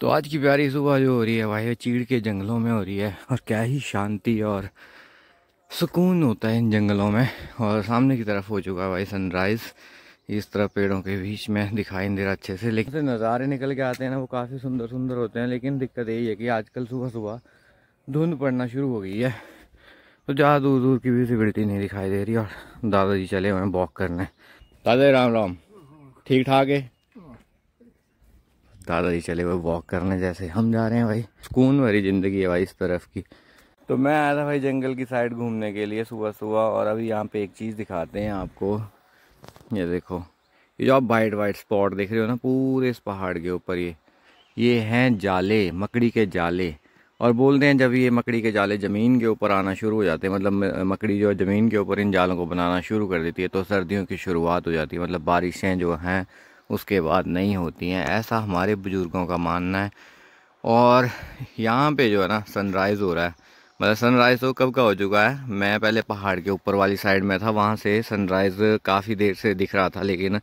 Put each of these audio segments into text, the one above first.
तो आज की प्यारी सुबह जो हो रही है भाई चीड़ के जंगलों में हो रही है और क्या ही शांति और सुकून होता है इन जंगलों में और सामने की तरफ हो चुका है भाई सनराइज़ इस तरह पेड़ों के बीच में दिखाई दे रहा अच्छे से लेकिन तो नज़ारे निकल के आते हैं ना वो काफ़ी सुंदर सुंदर होते हैं लेकिन दिक्कत यही है कि आजकल सुबह सुबह धुंध पड़ना शुरू हो गई है तो ज़्यादा दूर दूर की विजिबिलिटी नहीं दिखाई दे रही और दादाजी चले हुए हैं वॉक करने दादा राम राम ठीक ठाक है दादाजी चले हुए वॉक करने जैसे हम जा रहे हैं भाई सुकून भरी ज़िंदगी है भाई इस तरफ की तो मैं आया था भाई जंगल की साइड घूमने के लिए सुबह सुबह और अभी यहाँ पे एक चीज़ दिखाते हैं आपको ये देखो ये जो आप वाइट वाइट स्पॉट देख रहे हो ना पूरे इस पहाड़ के ऊपर ये ये हैं जाले मकड़ी के जाले और बोलते हैं जब ये मकड़ी के जाले ज़मीन के ऊपर आना शुरू हो जाते हैं मतलब मकड़ी जो ज़मीन के ऊपर इन जालों को बनाना शुरू कर देती है तो सर्दियों की शुरुआत हो जाती है मतलब बारिशें जो हैं उसके बाद नहीं होती हैं ऐसा हमारे बुज़ुर्गों का मानना है और यहाँ पे जो है ना सनराइज़ हो रहा है मतलब सनराइज़ तो कब का हो चुका है मैं पहले पहाड़ के ऊपर वाली साइड में था वहाँ से सनराइज़ काफ़ी देर से दिख रहा था लेकिन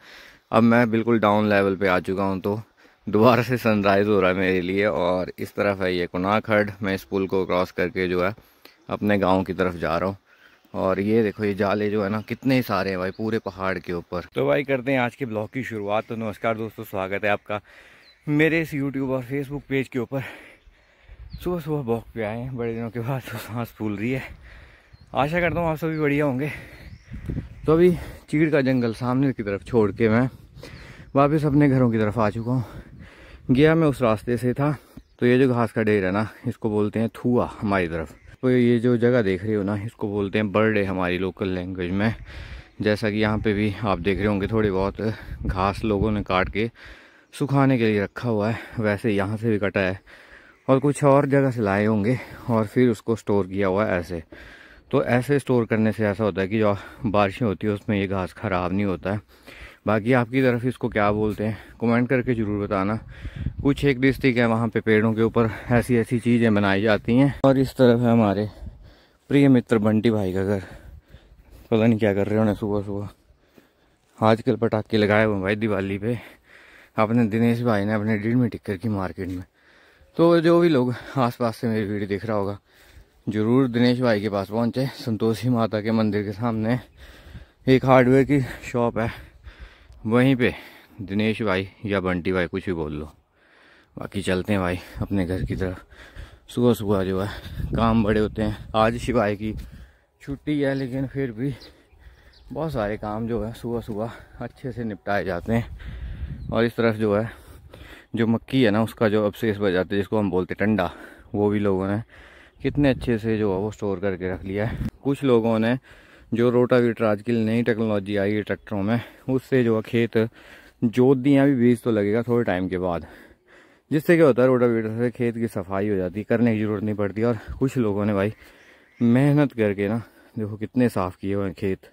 अब मैं बिल्कुल डाउन लेवल पे आ चुका हूँ तो दोबारा से सनराइज़ हो रहा है मेरे लिए और इस तरफ है ये कुनाखड़ मैं इस पुल को क्रॉस करके जो है अपने गाँव की तरफ जा रहा हूँ और ये देखो ये जाले जो है ना कितने सारे हैं भाई पूरे पहाड़ के ऊपर तो भाई करते हैं आज के ब्लॉग की शुरुआत तो नमस्कार दोस्तों स्वागत है आपका मेरे इस यूट्यूब और फेसबुक पेज के ऊपर सुबह सुबह वॉक पे आए हैं बड़े दिनों के बाद तो सांस फूल रही है आशा करता हूँ आप सभी बढ़िया होंगे तो अभी चीड़ का जंगल सामने की तरफ छोड़ के मैं वापस अपने घरों की तरफ आ चुका हूँ गया मैं उस रास्ते से था तो ये जो घास का ढेर है ना इसको बोलते हैं थुआ हमारी तरफ ये जो जगह देख रहे हो ना इसको बोलते हैं बर्डे हमारी लोकल लैंग्वेज में जैसा कि यहाँ पे भी आप देख रहे होंगे थोड़ी बहुत घास लोगों ने काट के सुखाने के लिए रखा हुआ है वैसे यहाँ से भी कटा है और कुछ और जगह से लाए होंगे और फिर उसको स्टोर किया हुआ है ऐसे तो ऐसे स्टोर करने से ऐसा होता है कि जो बारिशें होती है उसमें ये घास ख़राब नहीं होता है बाकी आपकी तरफ इसको क्या बोलते हैं कमेंट करके ज़रूर बताना कुछ एक डिस्ट्रिक्ट है वहाँ पे पेड़ों के ऊपर ऐसी ऐसी चीज़ें बनाई जाती हैं और इस तरफ है हमारे प्रिय मित्र बंटी भाई का घर पता नहीं क्या कर रहे होने सुबह सुबह आजकल पटाखे लगाए हुए भाई दिवाली पे अपने दिनेश भाई ने अपने डेढ़ में टिक्कर की मार्केट में तो जो भी लोग पास से मेरी वीडियो देख रहा होगा ज़रूर दिनेश भाई के पास पहुँचे संतोषी माता के मंदिर के सामने एक हार्डवेयर की शॉप है वहीं पे दिनेश भाई या बंटी भाई कुछ भी बोल लो बाकी चलते हैं भाई अपने घर की तरफ सुबह सुबह जो है काम बड़े होते हैं आज शिवाय की छुट्टी है लेकिन फिर भी बहुत सारे काम जो है सुबह सुबह अच्छे से निपटाए जाते हैं और इस तरफ जो है जो मक्की है ना उसका जो अवशेष बच जाता है जिसको हम बोलते टंडा वो भी लोगों ने कितने अच्छे से जो है वो स्टोर करके रख लिया है कुछ लोगों ने जो रोटावीटर आजकल नई टेक्नोलॉजी आई है ट्रैक्टरों में उससे जो है खेत जोत दिए अभी बीज तो लगेगा थोड़े टाइम के बाद जिससे क्या होता है रोटावीटर से खेत की सफाई हो जाती है करने की ज़रूरत नहीं पड़ती और कुछ लोगों ने भाई मेहनत करके ना देखो कितने साफ़ किए हुए हैं खेत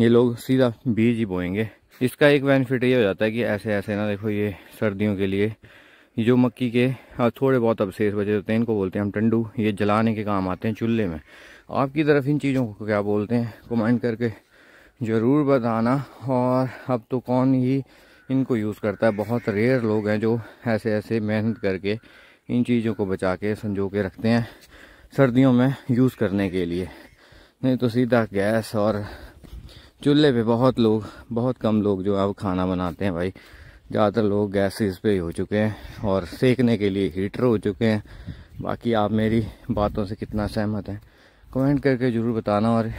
ये लोग सीधा बीज ही बोएंगे इसका एक बेनिफिट ये हो जाता है कि ऐसे ऐसे ना देखो ये सर्दियों के लिए जो मक्की के थोड़े बहुत अवशेष बचे होते हैं इनको बोलते हैं हम टंडू ये जलाने के काम आते हैं चूल्हे में आपकी तरफ इन चीज़ों को क्या बोलते हैं कमेंट करके ज़रूर बताना और अब तो कौन ही इनको यूज़ करता है बहुत रेयर लोग हैं जो ऐसे ऐसे मेहनत करके इन चीज़ों को बचा के संजो के रखते हैं सर्दियों में यूज़ करने के लिए नहीं तो सीधा गैस और चूल्हे पे बहुत लोग बहुत कम लोग जो अब खाना बनाते हैं भाई ज़्यादातर लोग गैस इस ही हो चुके हैं और सेकने के लिए हीटर हो चुके हैं बाकी आप मेरी बातों से कितना सहमत हैं कमेंट करके ज़रूर बताना और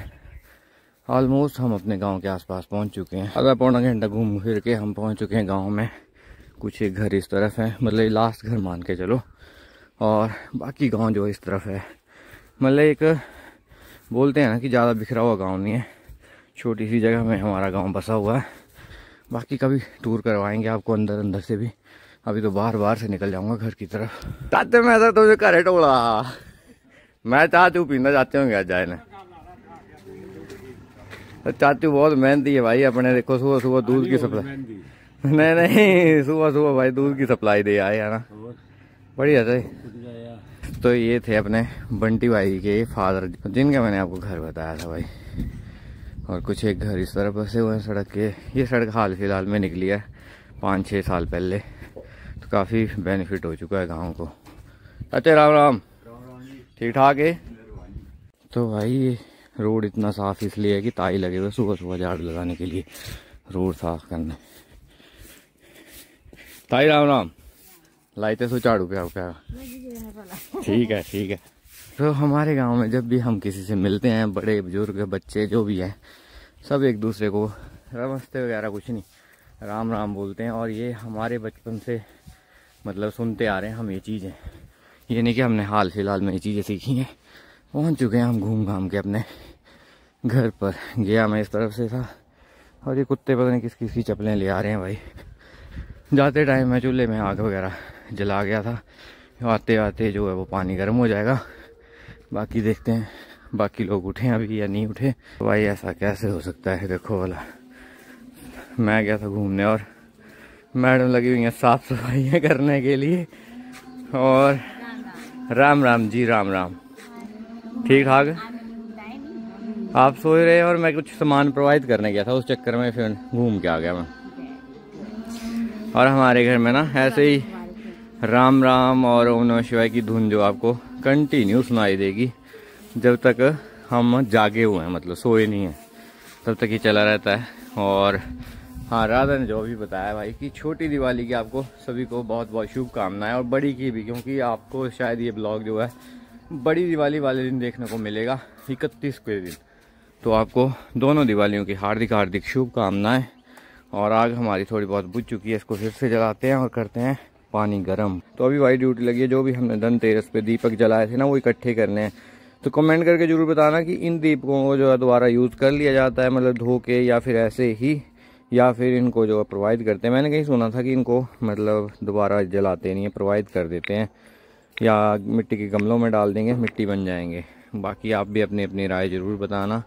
ऑलमोस्ट हम अपने गांव के आसपास पहुंच चुके हैं आधा पौना घंटा घूम फिर के हम पहुंच चुके हैं गांव में कुछ एक घर इस तरफ है मतलब लास्ट घर मान के चलो और बाकी गांव जो इस तरफ है मतलब एक बोलते हैं ना कि ज़्यादा बिखरा हुआ गांव नहीं है छोटी सी जगह में हमारा गांव बसा हुआ है बाकी कभी टूर करवाएंगे आपको अंदर अंदर से भी अभी तो बार बार से निकल जाऊँगा घर की तरफ ताते मैं तो घर है टोला मैं चाचू पीना चाचू होंगे अज आए चाचू बहुत मेहनती है भाई अपने देखो सुबह सुबह हाँ दूध की सप्लाई नहीं नहीं सुबह सुबह भाई दूध की सप्लाई दे आए है ना बढ़िया सही तो ये थे अपने बंटी भाई के फादर जिनके मैंने आपको घर बताया था भाई और कुछ एक घर इस तरह बसे हुए हैं सड़क के ये सड़क हाल फिलहाल में निकली है पाँच छः साल पहले तो काफ़ी बेनिफिट हो चुका है गाँव को अच्छा राम राम ठीक ठाक है तो भाई रोड इतना साफ़ इसलिए है कि ताई लगे हुए सुबह सुबह झाड़ लगाने के लिए रोड साफ करने ताई राम राम लाइते सो झाड़ू प्या प्या ठीक है ठीक है तो हमारे गांव में जब भी हम किसी से मिलते हैं बड़े बुजुर्ग बच्चे जो भी हैं सब एक दूसरे को रमस्ते वगैरह कुछ नहीं राम राम बोलते हैं और ये हमारे बचपन से मतलब सुनते आ रहे हैं हम ये चीज़ें ये नहीं कि हमने हाल फिलहाल में ये चीज़ें सीखी हैं पहुँच चुके हैं हम घूम घाम के अपने घर पर गया मैं इस तरफ से था और ये कुत्ते पता नहीं किस किस की चप्पलें ले आ रहे हैं भाई जाते टाइम मैं चूल्हे में आग वगैरह जला गया था आते आते जो है वो पानी गर्म हो जाएगा बाकी देखते हैं बाकी लोग उठे अभी या नहीं उठे तो भाई ऐसा कैसे हो सकता है देखो वाला मैं गया था घूमने और मैडम लगी हुई हैं साफ़ सफाइयाँ करने के लिए और राम राम जी राम राम ठीक ठाक आप सोच रहे और मैं कुछ सामान प्रोवाइड करने गया था उस चक्कर में फिर घूम के आ गया मैं और हमारे घर में ना ऐसे ही राम राम और ओम नमः शिवाय की धुन जो आपको कंटिन्यू सुनाई देगी जब तक हम जागे हुए हैं मतलब सोए नहीं हैं तब तक ये चला रहता है और हाँ राधा ने जो भी बताया भाई कि छोटी दिवाली की आपको सभी को बहुत बहुत शुभकामनाएं और बड़ी की भी क्योंकि आपको शायद ये ब्लॉग जो है बड़ी दिवाली वाले दिन देखने को मिलेगा इकतीस के दिन तो आपको दोनों दिवालियों की हार्दिक हार्दिक शुभकामनाएं और आग हमारी थोड़ी बहुत बुझ चुकी है इसको फिर से जलाते हैं और करते हैं पानी गर्म तो अभी वाइट ड्यूटी लगी है जो भी हमने धनतेरस पे दीपक जलाए थे ना वो इकट्ठे करने हैं तो कमेंट करके जरूर बताना कि इन दीपकों को जो है दोबारा यूज़ कर लिया जाता है मतलब धो के या फिर ऐसे ही या फिर इनको जो प्रोवाइड करते हैं मैंने कहीं सुना था कि इनको मतलब दोबारा जलाते नहीं है प्रोवाइड कर देते हैं या मिट्टी के गमलों में डाल देंगे मिट्टी बन जाएंगे बाकी आप भी अपनी अपनी राय ज़रूर बताना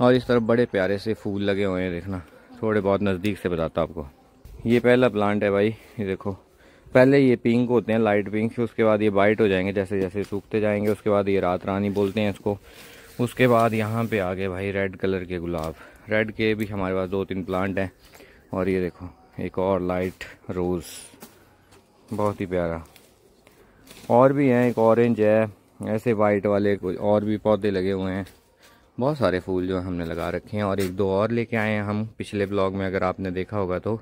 और इस तरफ बड़े प्यारे से फूल लगे हुए हैं देखना थोड़े बहुत नज़दीक से बताता आपको ये पहला प्लांट है भाई ये देखो पहले ये पिंक होते हैं लाइट पिंक फिर उसके बाद ये वाइट हो जाएंगे जैसे जैसे सूखते जाएंगे उसके बाद ये रात रानी बोलते हैं इसको उसके बाद यहाँ पे आ गए भाई रेड कलर के गुलाब रेड के भी हमारे पास दो तीन प्लांट हैं और ये देखो एक और लाइट रोज़ बहुत ही प्यारा और भी हैं एक ऑरेंज है ऐसे वाइट वाले कुछ और भी पौधे लगे हुए हैं बहुत सारे फूल जो हमने लगा रखे हैं और एक दो और लेके आए हैं हम पिछले ब्लॉग में अगर आपने देखा होगा तो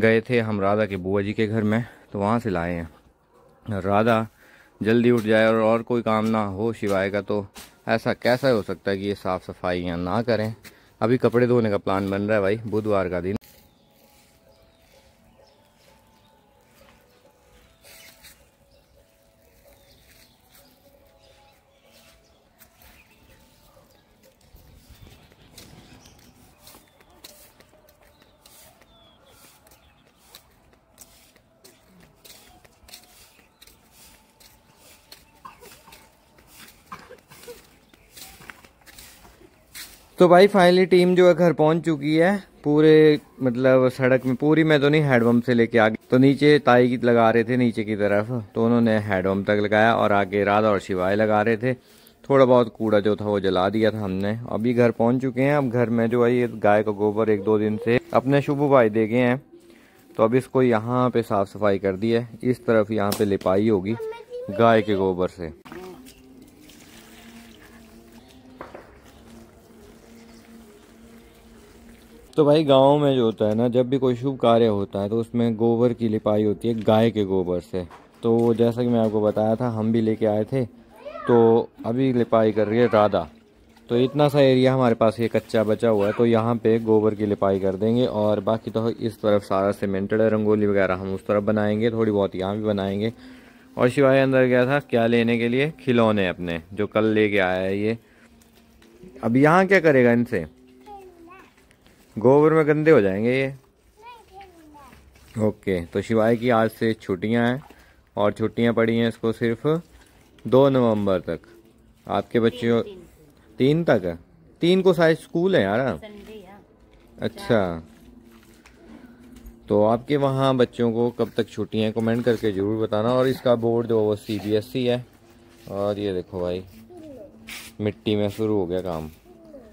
गए थे हम राधा के बुआ जी के घर में तो वहाँ से लाए हैं राधा जल्दी उठ जाए और, और कोई काम ना हो शिवाय का तो ऐसा कैसा हो सकता है कि ये साफ़ सफाइयाँ ना करें अभी कपड़े धोने का प्लान बन रहा है भाई बुधवार का दिन तो भाई फाइनली टीम जो है घर पहुंच चुकी है पूरे मतलब सड़क में पूरी मैं तो नहीं हेडपम्प से लेके आ गई तो नीचे ताई की लगा रहे थे नीचे की तरफ तो उन्होंने हेडपम्प तक लगाया और आगे राधा और शिवाय लगा रहे थे थोड़ा बहुत कूड़ा जो था वो जला दिया था हमने अभी घर पहुंच चुके हैं अब घर में जो है ये गाय का गोबर एक दो दिन से अपने शुभ भाई दे गए हैं तो अब इसको यहाँ पे साफ सफाई कर दी है इस तरफ यहाँ पे लिपाई होगी गाय के गोबर से तो भाई गाँव में जो होता है ना जब भी कोई शुभ कार्य होता है तो उसमें गोबर की लिपाई होती है गाय के गोबर से तो जैसा कि मैं आपको बताया था हम भी लेके आए थे तो अभी लिपाई कर रही है राधा तो इतना सा एरिया हमारे पास ये कच्चा बचा हुआ है तो यहाँ पे गोबर की लिपाई कर देंगे और बाकी तो इस तरफ सारा सीमेंटेड है रंगोली वगैरह हम उस तरफ बनाएंगे थोड़ी बहुत यहाँ भी बनाएंगे और शिवाय अंदर गया था क्या लेने के लिए खिलौने अपने जो कल लेके आया है ये अब यहाँ क्या करेगा इनसे गोबर में गंदे हो जाएंगे ये ओके तो शिवाय की आज से छुट्टियां हैं और छुट्टियां पड़ी हैं इसको सिर्फ दो नवंबर तक आपके बच्चों तीन, तीन तक है तीन को शायद स्कूल है यार हाँ। अच्छा तो आपके वहाँ बच्चों को कब तक छुट्टी हैं कमेंट करके ज़रूर बताना और इसका बोर्ड जो वो सी बी एस सी है और ये देखो भाई मिट्टी में शुरू हो गया काम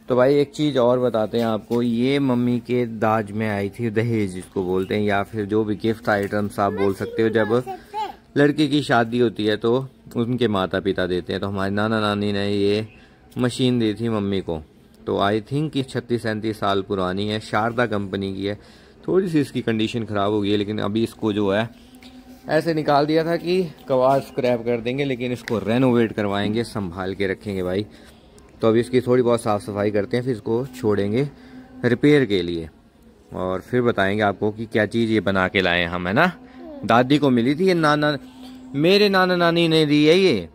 तो भाई एक चीज़ और बताते हैं आपको ये मम्मी के दाज में आई थी दहेज जिसको बोलते हैं या फिर जो भी गिफ्ट आइटम्स आप बोल सकते हो जब लड़के की शादी होती है तो उनके माता पिता देते हैं तो हमारे नाना नानी ने ये मशीन दी थी मम्मी को तो आई थिंक ये छत्तीस सैंतीस साल पुरानी है शारदा कंपनी की है थोड़ी सी इसकी कंडीशन ख़राब हो गई है लेकिन अभी इसको जो है ऐसे निकाल दिया था कि कवाज स्क्रैप कर देंगे लेकिन इसको रेनोवेट करवाएंगे संभाल के रखेंगे भाई तो अभी इसकी थोड़ी बहुत साफ़ सफाई करते हैं फिर इसको छोड़ेंगे रिपेयर के लिए और फिर बताएंगे आपको कि क्या चीज़ ये बना के लाए हम है ना दादी को मिली थी ये नाना मेरे नाना नानी ने दी है ये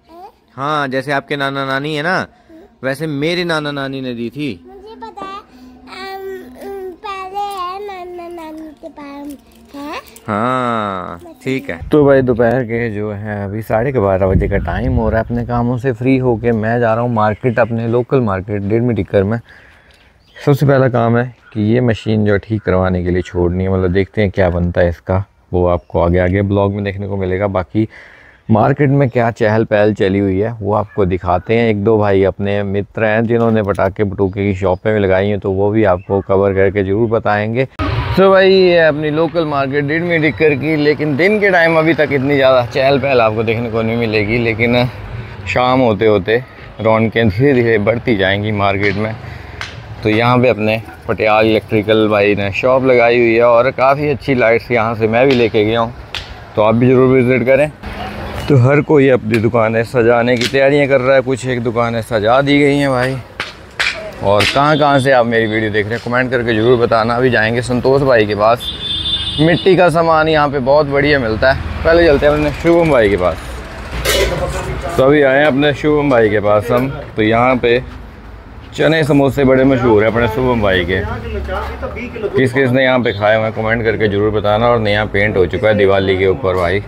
हाँ जैसे आपके नाना नानी है ना वैसे मेरे नाना नानी ने दी थी मुझे पता है, पहले है नाना नानी के पास हाँ ठीक है तो भाई दोपहर के जो है अभी साढ़े के बारह बजे का टाइम हो रहा है अपने कामों से फ्री होके मैं जा रहा हूँ मार्केट अपने लोकल मार्केट डेढ़ मीटिकर में सबसे पहला काम है कि ये मशीन जो ठीक करवाने के लिए छोड़नी है मतलब देखते हैं क्या बनता है इसका वो आपको आगे आगे ब्लॉग में देखने को मिलेगा बाकी मार्केट में क्या चहल पहल चली हुई है वो आपको दिखाते हैं एक दो भाई अपने मित्र हैं जिन्होंने पटाखे पटूखे की शॉपें भी लगाई हैं तो वो भी आपको कवर करके ज़रूर बताएँगे तो भाई ये अपनी लोकल मार्केट डेढ़ में दिख कर की लेकिन दिन के टाइम अभी तक इतनी ज़्यादा चहल पहल आपको देखने को नहीं मिलेगी लेकिन शाम होते होते रौनकें धीरे धीरे बढ़ती जाएंगी मार्केट में तो यहाँ पे अपने पटियाल इलेक्ट्रिकल भाई ने शॉप लगाई हुई है और काफ़ी अच्छी लाइट्स यहाँ से मैं भी लेके गया हूँ तो आप भी ज़रूर विज़िट करें तो हर कोई अपनी दुकानें सजाने की तैयारियाँ कर रहा है कुछ एक दुकानें सजा दी गई हैं भाई और कहाँ कहाँ से आप मेरी वीडियो देख रहे हैं कमेंट करके ज़रूर बताना अभी जाएंगे संतोष भाई के पास मिट्टी का सामान यहाँ पे बहुत बढ़िया मिलता है पहले चलते हैं अपने शुभम भाई के पास तो अभी आए हैं अपने शुभम भाई के पास हम तो यहाँ पे चने समोसे बड़े मशहूर हैं अपने शुभम भाई के किस किस ने यहाँ पे खाए हुए हैं कमेंट करके ज़रूर बताना और नया पेंट हो चुका है दिवाली के ऊपर भाई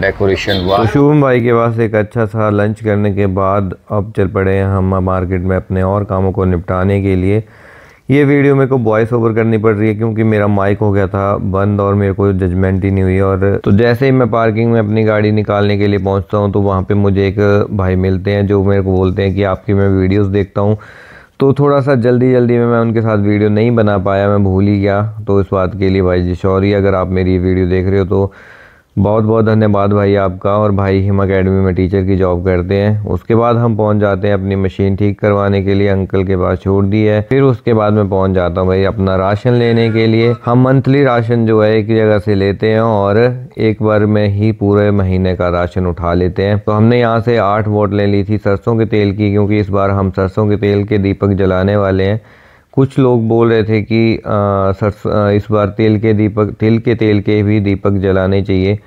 डेकोरेशन हुआ तो शुभम भाई के पास एक अच्छा सा लंच करने के बाद अब चल पड़े हैं हम मार्केट में अपने और कामों को निपटाने के लिए ये वीडियो मेरे को वॉइस ओवर करनी पड़ रही है क्योंकि मेरा माइक हो गया था बंद और मेरे को जजमेंट ही नहीं हुई और तो जैसे ही मैं पार्किंग में अपनी गाड़ी निकालने के लिए पहुंचता हूं तो वहां पे मुझे एक भाई मिलते हैं जो मेरे को बोलते हैं कि आपकी मैं वीडियोस देखता हूं तो थोड़ा सा जल्दी जल्दी में मैं उनके साथ वीडियो नहीं बना पाया मैं भूल ही गया तो इस बात के लिए भाई जी सॉरी अगर आप मेरी वीडियो देख रहे हो तो बहुत बहुत धन्यवाद भाई आपका और भाई हिम अकेडमी में टीचर की जॉब करते हैं उसके बाद हम पहुंच जाते हैं अपनी मशीन ठीक करवाने के लिए अंकल के पास छोड़ दी है फिर उसके बाद मैं पहुंच जाता हूं भाई अपना राशन लेने के लिए हम मंथली राशन जो है एक जगह से लेते हैं और एक बार में ही पूरे महीने का राशन उठा लेते हैं तो हमने यहाँ से आठ बोटलें ली थी सरसों के तेल की क्योंकि इस बार हम सरसों के तेल के दीपक जलाने वाले हैं कुछ लोग बोल रहे थे कि सर इस बार तेल के दीपक तिल के तेल के भी दीपक जलाने चाहिए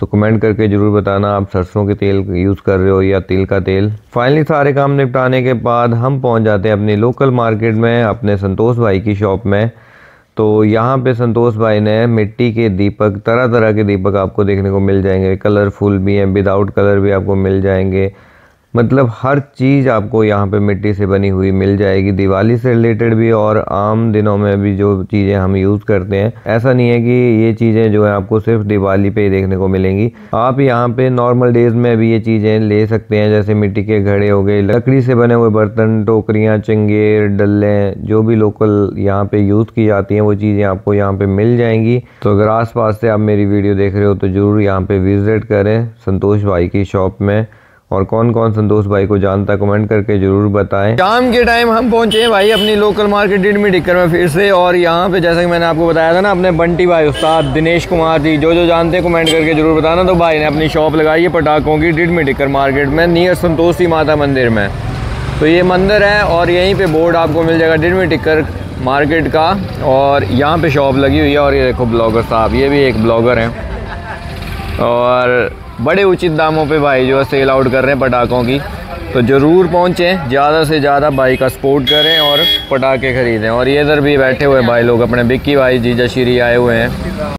तो कमेंट करके ज़रूर बताना आप सरसों के तेल यूज़ कर रहे हो या तिल का तेल फाइनली सारे काम निपटाने के बाद हम पहुंच जाते हैं अपनी लोकल मार्केट में अपने संतोष भाई की शॉप में तो यहाँ पे संतोष भाई ने मिट्टी के दीपक तरह तरह के दीपक आपको देखने को मिल जाएंगे कलरफुल भी हैं विदाउट कलर भी आपको मिल जाएंगे मतलब हर चीज़ आपको यहाँ पे मिट्टी से बनी हुई मिल जाएगी दिवाली से रिलेटेड भी और आम दिनों में भी जो चीज़ें हम यूज़ करते हैं ऐसा नहीं है कि ये चीज़ें जो है आपको सिर्फ दिवाली पे ही देखने को मिलेंगी आप यहाँ पे नॉर्मल डेज में भी ये चीज़ें ले सकते हैं जैसे मिट्टी के घड़े हो गए लकड़ी से बने हुए बर्तन टोकरियाँ चंगेर डल्ले जो भी लोकल यहाँ पे यूज़ की जाती हैं वो चीज़ें आपको यहाँ पर मिल जाएंगी तो अगर आस पास से आप मेरी वीडियो देख रहे हो तो ज़रूर यहाँ पे विज़िट करें संतोष भाई की शॉप में और कौन कौन संतोष भाई को जानता कमेंट करके जरूर बताएं शाम के टाइम हम पहुंचे हैं भाई अपनी लोकल मार्केट डिड में टिक्कर में फिर से और यहाँ पे जैसा कि मैंने आपको बताया था ना अपने बंटी भाई उस्ताद दिनेश कुमार जी जो जो जानते हैं कमेंट करके जरूर बताना तो भाई ने अपनी शॉप लगाई है पटाखों की डिड में टिक्कर मार्केट में नियर संतोषी माता मंदिर में तो ये मंदिर है और यहीं पर बोर्ड आपको मिल जाएगा डिड में टिक्कर मार्केट का और यहाँ पर शॉप लगी हुई है और ये देखो ब्लॉगर साहब ये भी एक ब्लॉगर हैं और बड़े उचित दामों पे भाई जो है सेल आउट कर रहे हैं पटाखों की तो ज़रूर पहुँचें ज़्यादा से ज़्यादा भाई का सपोर्ट करें और पटाखे ख़रीदें और ये इधर भी बैठे हुए भाई लोग अपने बिक्की भाई जीजा जशीरी आए हुए हैं